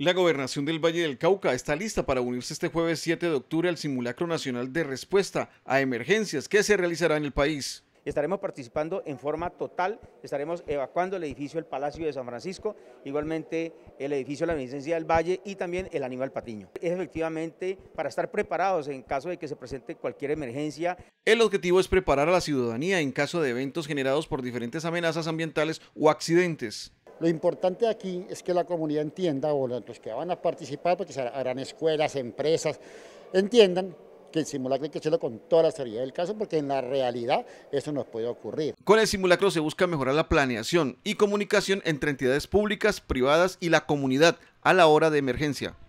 La gobernación del Valle del Cauca está lista para unirse este jueves 7 de octubre al Simulacro Nacional de Respuesta a Emergencias que se realizará en el país. Estaremos participando en forma total, estaremos evacuando el edificio del Palacio de San Francisco, igualmente el edificio de La Vicencia del Valle y también el Aníbal Patiño. Es efectivamente para estar preparados en caso de que se presente cualquier emergencia. El objetivo es preparar a la ciudadanía en caso de eventos generados por diferentes amenazas ambientales o accidentes. Lo importante aquí es que la comunidad entienda, o los que van a participar, porque harán escuelas, empresas, entiendan que el simulacro hay que hacerlo con toda la seriedad del caso, porque en la realidad eso nos puede ocurrir. Con el simulacro se busca mejorar la planeación y comunicación entre entidades públicas, privadas y la comunidad a la hora de emergencia.